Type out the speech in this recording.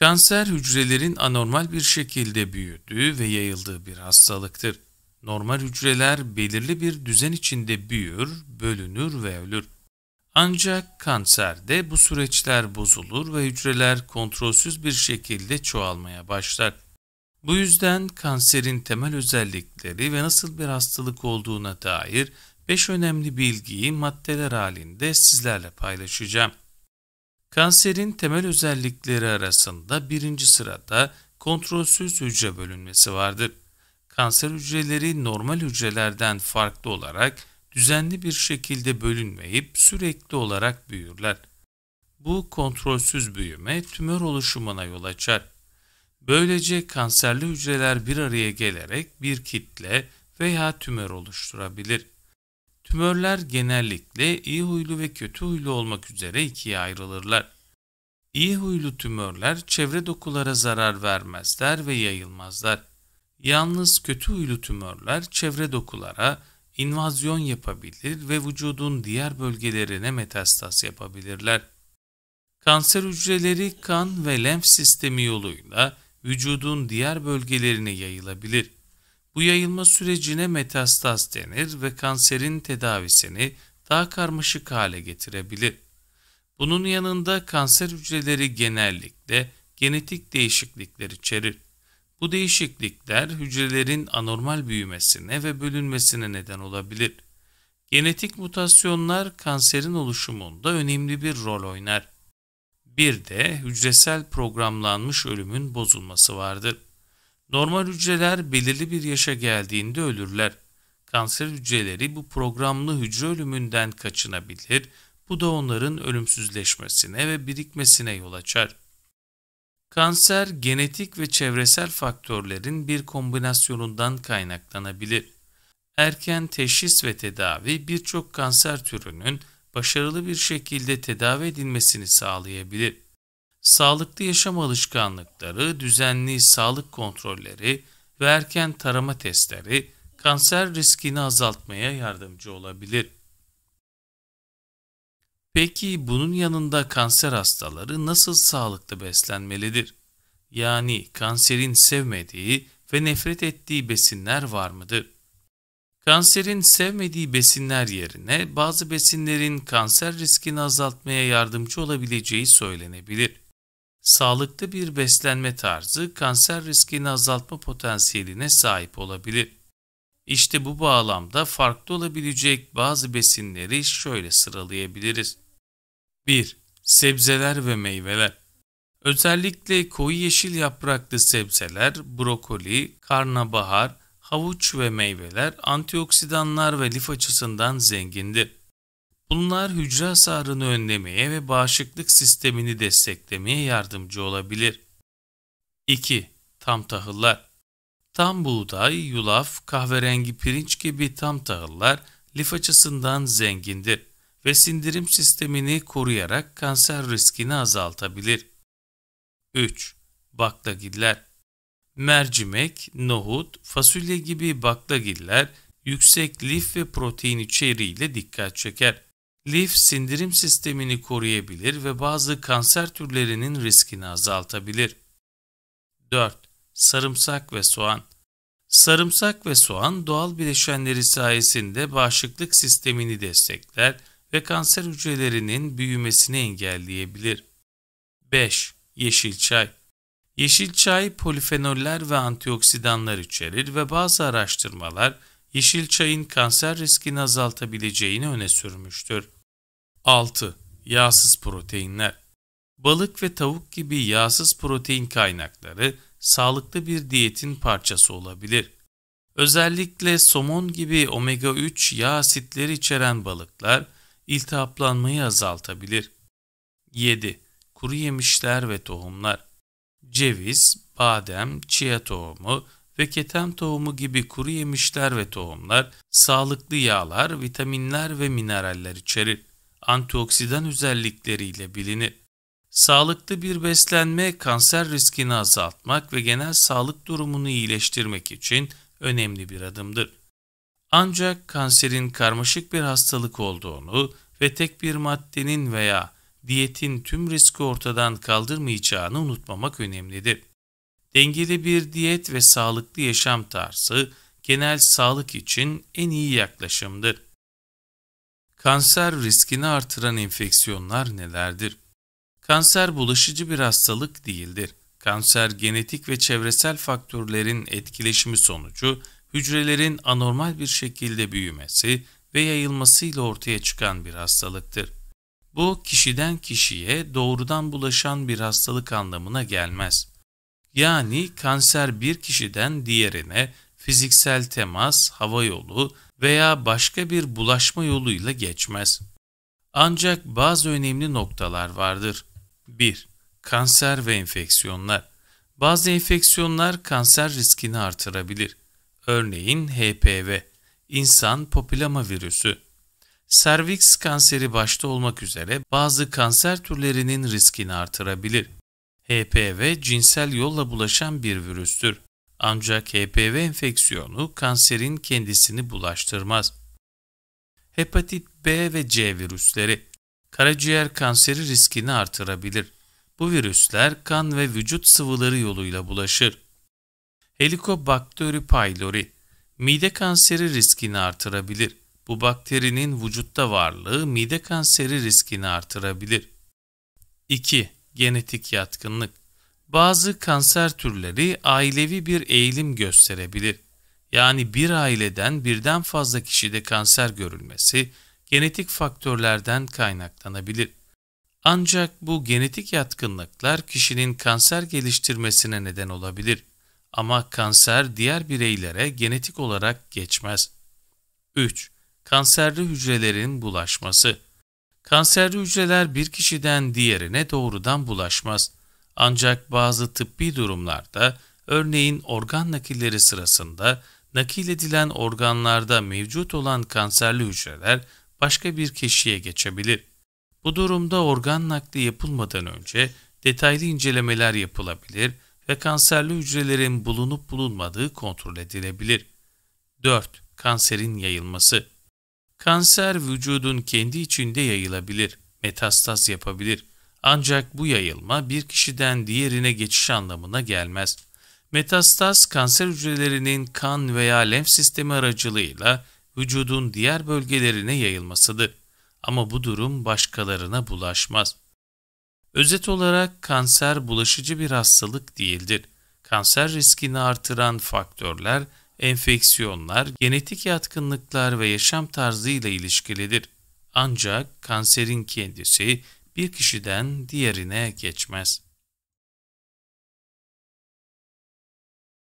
Kanser hücrelerin anormal bir şekilde büyüdüğü ve yayıldığı bir hastalıktır. Normal hücreler belirli bir düzen içinde büyür, bölünür ve ölür. Ancak kanserde bu süreçler bozulur ve hücreler kontrolsüz bir şekilde çoğalmaya başlar. Bu yüzden kanserin temel özellikleri ve nasıl bir hastalık olduğuna dair 5 önemli bilgiyi maddeler halinde sizlerle paylaşacağım. Kanserin temel özellikleri arasında birinci sırada kontrolsüz hücre bölünmesi vardır. Kanser hücreleri normal hücrelerden farklı olarak düzenli bir şekilde bölünmeyip sürekli olarak büyürler. Bu kontrolsüz büyüme tümör oluşumuna yol açar. Böylece kanserli hücreler bir araya gelerek bir kitle veya tümör oluşturabilir. Tümörler genellikle iyi huylu ve kötü huylu olmak üzere ikiye ayrılırlar. İyi huylu tümörler çevre dokulara zarar vermezler ve yayılmazlar. Yalnız kötü huylu tümörler çevre dokulara invazyon yapabilir ve vücudun diğer bölgelerine metastas yapabilirler. Kanser hücreleri kan ve lenf sistemi yoluyla vücudun diğer bölgelerine yayılabilir. Bu yayılma sürecine metastaz denir ve kanserin tedavisini daha karmaşık hale getirebilir. Bunun yanında kanser hücreleri genellikle genetik değişiklikler içerir. Bu değişiklikler hücrelerin anormal büyümesine ve bölünmesine neden olabilir. Genetik mutasyonlar kanserin oluşumunda önemli bir rol oynar. Bir de hücresel programlanmış ölümün bozulması vardır. Normal hücreler belirli bir yaşa geldiğinde ölürler. Kanser hücreleri bu programlı hücre ölümünden kaçınabilir, bu da onların ölümsüzleşmesine ve birikmesine yol açar. Kanser genetik ve çevresel faktörlerin bir kombinasyonundan kaynaklanabilir. Erken teşhis ve tedavi birçok kanser türünün başarılı bir şekilde tedavi edilmesini sağlayabilir sağlıklı yaşam alışkanlıkları, düzenli sağlık kontrolleri ve erken tarama testleri kanser riskini azaltmaya yardımcı olabilir. Peki bunun yanında kanser hastaları nasıl sağlıklı beslenmelidir? Yani kanserin sevmediği ve nefret ettiği besinler var mıdır? Kanserin sevmediği besinler yerine bazı besinlerin kanser riskini azaltmaya yardımcı olabileceği söylenebilir sağlıklı bir beslenme tarzı kanser riskini azaltma potansiyeline sahip olabilir. İşte bu bağlamda farklı olabilecek bazı besinleri şöyle sıralayabiliriz. 1. Sebzeler ve meyveler Özellikle koyu yeşil yapraklı sebzeler, brokoli, karnabahar, havuç ve meyveler antioksidanlar ve lif açısından zengindir. Bunlar hücre hasarını önlemeye ve bağışıklık sistemini desteklemeye yardımcı olabilir. 2. Tam tahıllar Tam buğday, yulaf, kahverengi pirinç gibi tam tahıllar lif açısından zengindir ve sindirim sistemini koruyarak kanser riskini azaltabilir. 3. Baklagiller Mercimek, nohut, fasulye gibi baklagiller yüksek lif ve protein içeriğiyle dikkat çeker. Lif sindirim sistemini koruyabilir ve bazı kanser türlerinin riskini azaltabilir. 4. Sarımsak ve soğan Sarımsak ve soğan doğal bileşenleri sayesinde bağışıklık sistemini destekler ve kanser hücrelerinin büyümesini engelleyebilir. 5. Yeşil çay Yeşil çay polifenoller ve antioksidanlar içerir ve bazı araştırmalar yeşil çayın kanser riskini azaltabileceğini öne sürmüştür. 6. Yağsız proteinler Balık ve tavuk gibi yağsız protein kaynakları sağlıklı bir diyetin parçası olabilir. Özellikle somon gibi omega-3 yağ asitleri içeren balıklar iltihaplanmayı azaltabilir. 7. Kuru yemişler ve tohumlar Ceviz, badem, chia tohumu, ve ketem tohumu gibi kuru yemişler ve tohumlar sağlıklı yağlar, vitaminler ve mineraller içerir. Antioksidan özellikleriyle bilinir. Sağlıklı bir beslenme kanser riskini azaltmak ve genel sağlık durumunu iyileştirmek için önemli bir adımdır. Ancak kanserin karmaşık bir hastalık olduğunu ve tek bir maddenin veya diyetin tüm riski ortadan kaldırmayacağını unutmamak önemlidir. Dengeli bir diyet ve sağlıklı yaşam tarzı genel sağlık için en iyi yaklaşımdır. Kanser riskini artıran enfeksiyonlar nelerdir? Kanser bulaşıcı bir hastalık değildir. Kanser genetik ve çevresel faktörlerin etkileşimi sonucu hücrelerin anormal bir şekilde büyümesi ve yayılmasıyla ortaya çıkan bir hastalıktır. Bu kişiden kişiye doğrudan bulaşan bir hastalık anlamına gelmez. Yani kanser bir kişiden diğerine fiziksel temas, hava yolu veya başka bir bulaşma yoluyla geçmez. Ancak bazı önemli noktalar vardır. 1. Kanser ve enfeksiyonlar. Bazı enfeksiyonlar kanser riskini artırabilir. Örneğin HPV, insan Popülama virüsü. Serviks kanseri başta olmak üzere bazı kanser türlerinin riskini artırabilir. HPV cinsel yolla bulaşan bir virüstür. Ancak HPV enfeksiyonu kanserin kendisini bulaştırmaz. Hepatit B ve C virüsleri karaciğer kanseri riskini artırabilir. Bu virüsler kan ve vücut sıvıları yoluyla bulaşır. Helicobacter pylori mide kanseri riskini artırabilir. Bu bakterinin vücutta varlığı mide kanseri riskini artırabilir. 2 genetik yatkınlık. Bazı kanser türleri ailevi bir eğilim gösterebilir. Yani bir aileden birden fazla kişide kanser görülmesi genetik faktörlerden kaynaklanabilir. Ancak bu genetik yatkınlıklar kişinin kanser geliştirmesine neden olabilir. Ama kanser diğer bireylere genetik olarak geçmez. 3. Kanserli hücrelerin bulaşması Kanserli hücreler bir kişiden diğerine doğrudan bulaşmaz. Ancak bazı tıbbi durumlarda, örneğin organ nakilleri sırasında, nakil edilen organlarda mevcut olan kanserli hücreler başka bir kişiye geçebilir. Bu durumda organ nakli yapılmadan önce detaylı incelemeler yapılabilir ve kanserli hücrelerin bulunup bulunmadığı kontrol edilebilir. 4. Kanserin yayılması Kanser vücudun kendi içinde yayılabilir, metastaz yapabilir. Ancak bu yayılma bir kişiden diğerine geçiş anlamına gelmez. Metastaz, kanser hücrelerinin kan veya lenf sistemi aracılığıyla vücudun diğer bölgelerine yayılmasıdır. Ama bu durum başkalarına bulaşmaz. Özet olarak kanser bulaşıcı bir hastalık değildir. Kanser riskini artıran faktörler enfeksiyonlar, genetik yatkınlıklar ve yaşam tarzı ile ilişkilidir. Ancak kanserin kendisi bir kişiden diğerine geçmez.